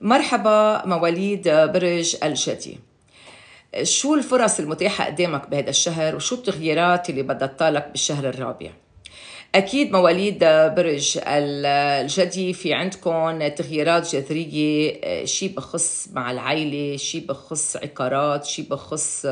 مرحبا مواليد برج الجدي شو الفرص المتاحة قدامك بهذا الشهر وشو التغييرات اللي بدها تطالك بالشهر الرابع؟ أكيد مواليد برج الجدي في عندكم تغييرات جذرية شي بخص مع العيلة شي بخص عقارات شي بخص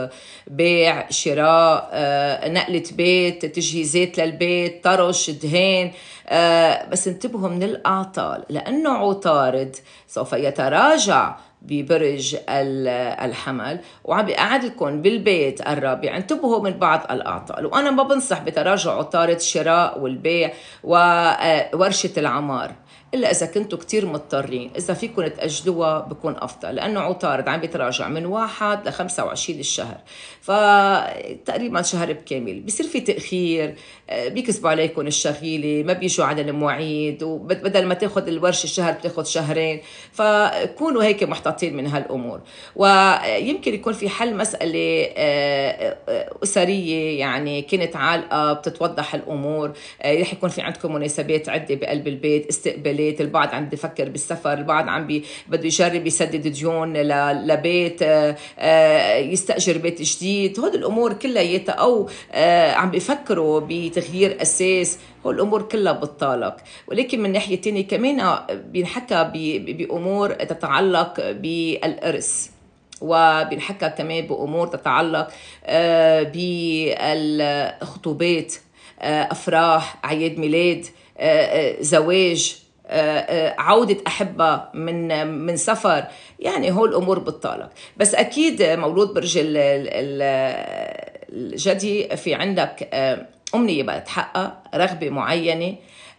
بيع شراء آه، نقلة بيت تجهيزات للبيت طرش دهان آه، بس انتبهوا من الأعطال لأنه عطارد سوف يتراجع ببرج الحمل وعم بقعد لكم بالبيت الرابع انتبهوا من بعض الاعطال وانا ما بنصح بتراجع عطاره الشراء والبيع وورشه آه، العمار الا اذا كنتوا كتير مضطرين اذا فيكم تاجلوها بكون افضل لانه عطارد عم بيتراجع من واحد ل 25 الشهر فتقريبا شهر بكامل بصير في تاخير آه، بيكسبوا عليكم الشغيله ما بيجوا على المواعيد وبدل ما تاخذ الورشه شهر بتاخذ شهرين فكونوا هيك محتاطين من هالامور ويمكن يكون في حل مساله آه، آه، اسريه يعني كانت عالقه بتتوضح الامور رح يكون في عندكم مناسبات عده بقلب البيت استقبال بالمقابلات البعض عم بفكر بالسفر البعض عم بده يجرب يسدد ديون لبيت آه، آه، يستأجر بيت جديد هود الأمور كلياتها أو آه، عم بفكروا بتغيير أساس هول الأمور كلها بتطالق ولكن من ناحية تانية كمان بينحكى بأمور تتعلق بالإرث وبنحكى كمان بامور تتعلق بالخطوبات افراح اعياد ميلاد زواج عودة أحبة من من سفر يعني هول الأمور بتطالك بس أكيد مولود برج الجدي في عندك آه، أمنية بقى تحقق رغبة معينة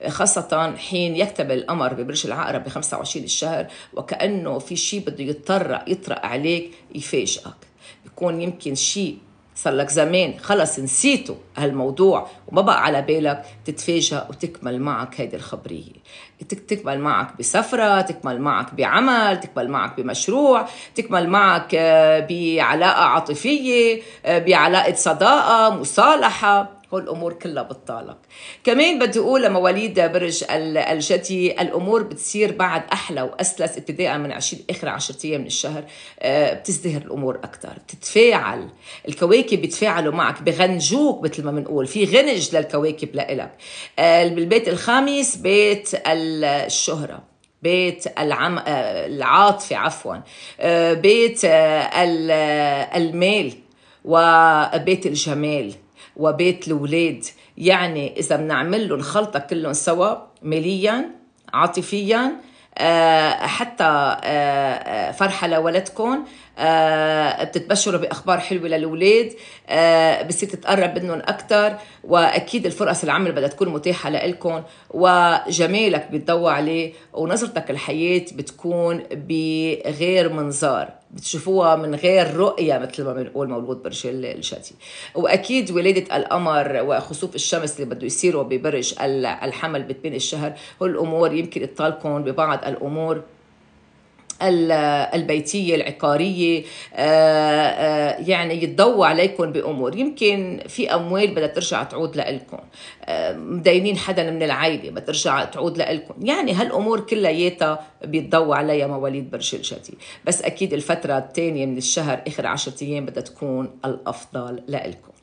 خاصة حين يكتب القمر ببرج العقرب ب 25 الشهر وكأنه في شيء بده يتطرق يطرق عليك يفاجئك بيكون يمكن شيء صار لك زمان خلص نسيتوا هالموضوع وما بقى على بالك تتفاجئ وتكمل معك هيدي الخبرية تكمل معك بسفرة تكمل معك بعمل تكمل معك بمشروع تكمل معك آه، بعلاقة عاطفية آه، بعلاقة صداقة مصالحة الامور كلها بتطالك كمان بدي اقول لمواليد برج الجدي الامور بتصير بعد احلى واسلس ابتداء من عشر اخر 10 ايام من الشهر آه، بتزدهر الامور اكثر بتتفاعل الكواكب بيتفاعلوا معك بغنجوك مثل ما بنقول في غنج للكواكب لإلك بالبيت آه، الخامس بيت الشهره بيت العم... آه، العاطفة عفوا بيت المال وبيت الجمال وبيت الولاد يعني إذا بنعمل له الخلطة كلهم سوا ماليا عاطفيا آه، حتى آه، آه، فرحة لولدكم آه، بتتبشروا باخبار حلوه للاولاد آه، بصير تتقرب منهم اكثر واكيد الفرص العمل بدها تكون متاحه لإلكم وجمالك بتضوى عليه ونظرتك الحياه بتكون بغير منظار بتشوفوها من غير رؤيه مثل ما بنقول مولود برج الشتي واكيد ولاده القمر وخسوف الشمس اللي بده يصيروا ببرج الحمل بتبين الشهر هول الامور يمكن تطالكم ببعض الامور البيتية العقارية آه، آه، يعني يتضوى عليكم بأمور يمكن في أموال بدها ترجع تعود لكم آه، مدينين حدا من العائلة بدها ترجع تعود لكم يعني هالأمور كلياتها بيتضوى عليها مواليد برج الجدي بس أكيد الفترة الثانية من الشهر آخر عشرة أيام بدها تكون الأفضل لكم